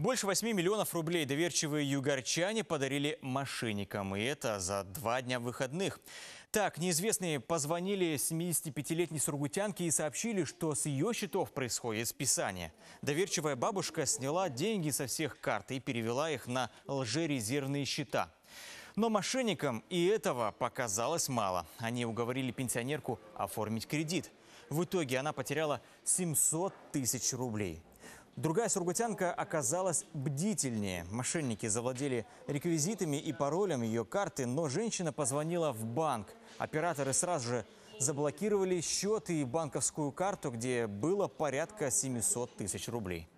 Больше 8 миллионов рублей доверчивые югорчане подарили мошенникам. И это за два дня выходных. Так, неизвестные позвонили 75-летней сургутянке и сообщили, что с ее счетов происходит списание. Доверчивая бабушка сняла деньги со всех карт и перевела их на лжерезервные счета. Но мошенникам и этого показалось мало. Они уговорили пенсионерку оформить кредит. В итоге она потеряла 700 тысяч рублей. Другая сургутянка оказалась бдительнее. Мошенники завладели реквизитами и паролем ее карты, но женщина позвонила в банк. Операторы сразу же заблокировали счет и банковскую карту, где было порядка 700 тысяч рублей.